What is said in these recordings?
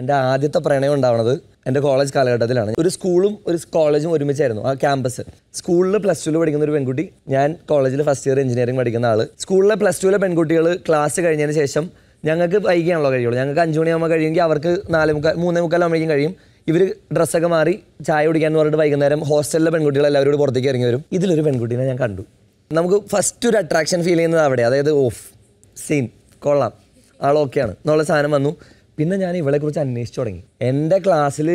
എൻ്റെ ആദ്യത്തെ പ്രണയം ഉണ്ടാവുന്നത് എൻ്റെ കോളേജ് കാലഘട്ടത്തിലാണ് ഒരു സ്കൂളും ഒരു കോളേജും ഒരുമിച്ചായിരുന്നു ആ ക്യാമ്പസ് സ്കൂളിൽ പ്ലസ് ടുവിൽ പഠിക്കുന്ന ഒരു പെൺകുട്ടി ഞാൻ കോളേജിൽ ഫസ്റ്റ് ഇയർ എഞ്ചിനീയറിംഗ് പഠിക്കുന്ന ആൾ സ്കൂളിലെ പ്ലസ് ടുവിലെ പെൺകുട്ടികൾ ക്ലാസ് കഴിഞ്ഞതിന് ശേഷം ഞങ്ങൾക്ക് വൈകിയാണല്ലോ കഴിയുള്ളൂ ഞങ്ങൾക്ക് അഞ്ചു മണിയാകുമ്പോൾ കഴിയുമെങ്കിൽ അവർക്ക് നാല് മുക്കാൽ മൂന്നേ മുക്കാലാകുമ്പോഴേക്കും കഴിയും ഇവർ ഡ്രസ്സൊക്കെ മാറി ചായ കുടിക്കാൻ എന്ന് പറഞ്ഞിട്ട് വൈകുന്നേരം ഹോസ്റ്റലിലെ പെൺകുട്ടികൾ എല്ലാവരോട് പുറത്തേക്ക് ഇറങ്ങി വരും ഇതിലൊരു പെൺകുട്ടീനെ ഞാൻ കണ്ടു നമുക്ക് ഫസ്റ്റ് ഒരു അട്രാക്ഷൻ ഫീൽ ചെയ്യുന്നത് അവിടെ അതായത് ഓഫ് സീൻ കൊള്ളാം ആളൊക്കെയാണ് എന്നുള്ള സാധനം വന്നു പിന്നെ ഞാൻ ഇവളെക്കുറിച്ച് അന്വേഷിച്ചു തുടങ്ങി എൻ്റെ ക്ലാസ്സിൽ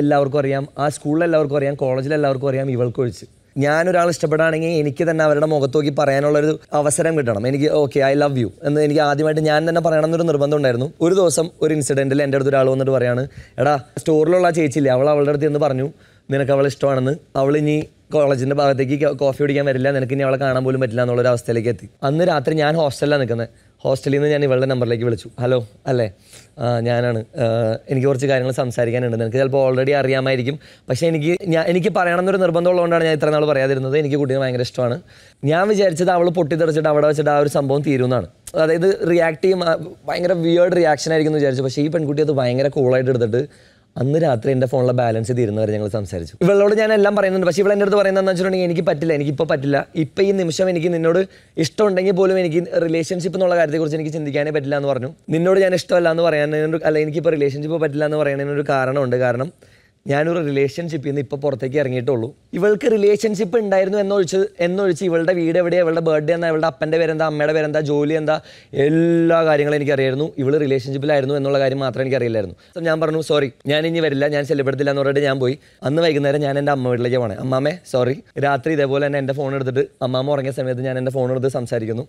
എല്ലാവർക്കും അറിയാം ആ സ്കൂളിൽ എല്ലാവർക്കും അറിയാം കോളേജിൽ എല്ലാവർക്കും അറിയാം ഇവൾക്കൊഴിച്ച് ഞാനൊരാൾ ഇഷ്ടപ്പെടുകയാണെങ്കിൽ എനിക്ക് തന്നെ അവരുടെ മുഖത്ത് നോക്കി പറയാനുള്ളൊരു അവസരം കിട്ടണം എനിക്ക് ഓക്കെ ഐ ലവ് യു എന്ന് എനിക്ക് ആദ്യമായിട്ട് ഞാൻ തന്നെ പറയണം എന്നൊരു നിർബന്ധം ഉണ്ടായിരുന്നു ഒരു ദിവസം ഒരു ഇൻസിഡൻറ്റിൽ എൻ്റെ അടുത്ത് ഒരാൾ വന്നിട്ട് പറയാണ് എടാ സ്റ്റോറിലുള്ള ചേച്ചിയില്ലേ അവൾ അവളുടെ അടുത്ത് എന്ന് പറഞ്ഞു നിനക്ക് അവൾ ഇഷ്ടമാണെന്ന് അവൾ ഇനി കോളേജിൻ്റെ ഭാഗത്തേക്ക് കോഫി കുടിക്കാൻ വരില്ല നിനക്ക് ഇനി അവളെ കാണാൻ പോലും പറ്റില്ല ഒരു അവസ്ഥയിലേക്ക് എത്തി അന്ന് രാത്രി ഞാൻ ഹോസ്റ്റലിലാണ് നിൽക്കുന്നത് ഹോസ്റ്റലിൽ നിന്ന് ഞാൻ ഇവളുടെ നമ്പറിലേക്ക് വിളിച്ചു ഹലോ അല്ലേ ഞാനാണ് എനിക്ക് കുറച്ച് കാര്യങ്ങൾ സംസാരിക്കാനുണ്ട് നിനക്ക് ചിലപ്പോൾ ഓൾറെഡി അറിയാമായിരിക്കും പക്ഷേ എനിക്ക് ഞാൻ എനിക്ക് പറയണമെന്നൊരു നിർബന്ധമുള്ളതുകൊണ്ടാണ് ഞാൻ ഇത്ര നാൾ പറയാതിരുന്നത് എനിക്ക് കുട്ടിയെ ഭയങ്കര ഇഷ്ടമാണ് ഞാൻ വിചാരിച്ചത് അവൾ പൊട്ടിത്തെറിച്ചിട്ട് അവിടെ വെച്ചിട്ട് ആ ഒരു സംഭവം തീരുമെന്നാണ് അതായത് റിയാക്ട് ചെയ്യും ഭയങ്കര വിയേർഡ് റിയാക്ഷൻ ആയിരിക്കും എന്ന് വിചാരിച്ചു പക്ഷേ ഈ പെൺകുട്ടി അത് ഭയങ്കര കൂളായിട്ട് എടുത്തിട്ട് അന്ന് രാത്രി എൻ്റെ ഫോണിലെ ബാലൻസ് തീരുന്ന വരെ ഞങ്ങൾ സംസാരിച്ചു ഇവളോട് ഞാൻ എല്ലാം പറയുന്നുണ്ട് പക്ഷേ ഇവൾ അടുത്ത് പറയുന്നതെന്ന് വെച്ചിട്ടുണ്ടെങ്കിൽ എനിക്ക് പറ്റില്ല എനിക്കിപ്പോൾ പറ്റില്ല ഇപ്പോൾ ഈ നിമിഷം എനിക്ക് നിന്നോട് ഇഷ്ടമുണ്ടെങ്കിൽ പോലും എനിക്ക് റിലേഷൻഷിപ്പ് എന്നുള്ള കാര്യത്തെക്കുറിച്ച് എനിക്ക് ചിന്തിക്കാനേ പറ്റില്ല എന്ന് പറഞ്ഞു നിന്നോട് ഞാൻ ഇഷ്ടമല്ല എന്ന് പറയാനൊരു അല്ലെങ്കിൽ എനിക്കിപ്പോൾ റിലേഷൻഷിപ്പ് പറ്റില്ല എന്ന് പറയുന്നതിനൊരു കാരണമുണ്ട് കാരണം ഞാനൊരു റിലേഷൻഷിപ്പിൽ നിന്ന് ഇപ്പോൾ പുറത്തേക്ക് ഇറങ്ങിയിട്ടുള്ളൂ ഇവൾക്ക് റിലേഷൻഷിപ്പ് ഉണ്ടായിരുന്നു എന്നൊഴിച്ച് എന്നൊഴിച്ച് ഇവളുടെ വീട് എവിടെ ഇവളുടെ ബർത്ത്ഡേ എന്താ ഇവളുടെ അപ്പൻ്റെ പേരെന്താ അമ്മയുടെ പേരെന്താ ജോലി എന്താ എല്ലാ കാര്യങ്ങളും എനിക്കറിയായിരുന്നു ഇവൾ റിലേഷൻഷിപ്പിലായിരുന്നു എന്നുള്ള കാര്യം മാത്രമേ എനിക്കറിയില്ലായിരുന്നു അപ്പം ഞാൻ പറഞ്ഞു സോറി ഞാൻ ഇനി വരില്ല ഞാൻ ശല്യപ്പെടുത്തില്ല എന്ന് പറഞ്ഞിട്ട് ഞാൻ പോയി അന്ന് വൈകുന്നേരം ഞാൻ എൻ്റെ അമ്മ വീട്ടിലേക്ക് പോണേ അമ്മാമേ സോറി രാത്രി ഇതേപോലെ തന്നെ എൻ്റെ ഫോൺ എടുത്തിട്ട് അമ്മാമ്മ ഉറങ്ങിയ സമയത്ത് ഞാൻ എൻ്റെ ഫോൺ എടുത്ത് സംസാരിക്കുന്നു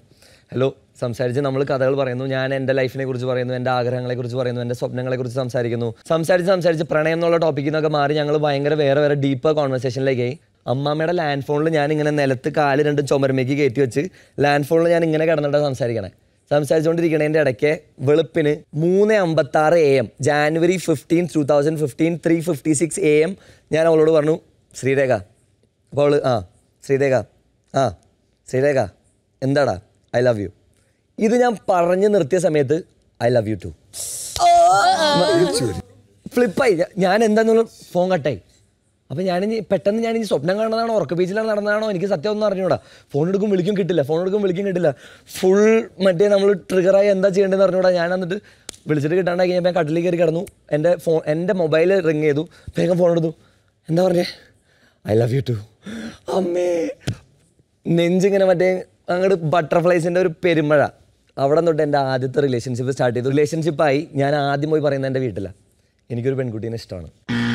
ഹലോ സംസാരിച്ച് നമ്മൾ കഥകൾ പറയുന്നു ഞാൻ എൻ്റെ ലൈഫിനെ കുറിച്ച് പറയുന്നു എൻ്റെ ആഗ്രഹങ്ങളെക്കുറിച്ച് പറയുന്നു എൻ്റെ സ്വപ്നങ്ങളെക്കുറിച്ച് സംസാരിക്കുന്നു സംസാരിച്ച് സംസാരിച്ച് പ്രണയം എന്നുള്ള ടോപ്പിക്കിൽ കാര്യങ്ങളൊക്കെ മാറി ഞങ്ങൾ ഭയങ്കര വേറെ വേറെ ഡീപ്പ് കോൺവെർസേഷനിലേക്കായി അമ്മാമ്മയുടെ ലാൻഡ് ഫോണിൽ ഞാൻ ഇങ്ങനെ നിലത്ത് കാല് രണ്ടും ചുമരമേക്ക് കയറ്റി വെച്ച് ലാൻഡ് ഫോണിൽ ഞാൻ ഇങ്ങനെ കിടന്നിട്ടാണ് സംസാരിക്കണേ സംസാരിച്ചുകൊണ്ടിരിക്കണേൻ്റെ ഇടയ്ക്ക് വെളുപ്പിന് മൂന്ന് അമ്പത്തി ആറ് A M January fifteen two thousand fifteen three fifty six A M ഞാൻ അവളോട് പറഞ്ഞു ശ്രീരേഖ അപ്പോൾ അവൾ ആ ശ്രീരേഖ ആ ശ്രീരേഖ എന്താടാ ഐ ലവ് യു ഇത് ഞാൻ പറഞ്ഞു നിർത്തിയ സമയത്ത് ഐ ലവ് യു ടു ഫ്ലിപ്പായി ഞാൻ എന്താന്നുള്ള ഫോൺ കട്ടായി അപ്പം ഞാനിനി പെട്ടെന്ന് ഇനി സ്വപ്നം കാണുന്നതാണോ ഉറക്ക ബീച്ചിലാണ് നടന്നതാണോ എനിക്ക് സത്യം ഒന്നും അറിഞ്ഞൂടാ ഫോൺ എടുക്കും വിളിക്കും കിട്ടില്ല ഫോൺ എടുക്കും വിളിക്കും കിട്ടില്ല ഫുൾ മറ്റേ നമ്മൾ ട്രിഗറായി എന്താ ചെയ്യേണ്ടതെന്ന് അറിഞ്ഞൂടാ ഞാൻ എന്നിട്ട് വിളിച്ചിട്ട് കിട്ടാണ്ടായി ഞാൻ കട്ടിലിൽ കയറി കിടന്നു എൻ്റെ ഫോൺ എൻ്റെ മൊബൈൽ റിങ് ചെയ്തു വേഗം ഫോൺ എടുത്തു എന്താ പറഞ്ഞേ ഐ ലവ് യു ടു അമ്മേ നെഞ്ചിങ്ങനെ മറ്റേ അങ്ങോട്ട് ബട്ടർഫ്ലൈസിൻ്റെ ഒരു പെരുമഴ അവിടെ തൊട്ട് എൻ്റെ ആദ്യത്തെ റിലേഷൻഷിപ്പ് സ്റ്റാർട്ട് ചെയ്തു റിലേഷൻഷിപ്പായി ഞാൻ ആദ്യം പോയി പറയുന്നത് എൻ്റെ വീട്ടിലാണ് എനിക്കൊരു പെൺകുട്ടീനെ ഇഷ്ടമാണ്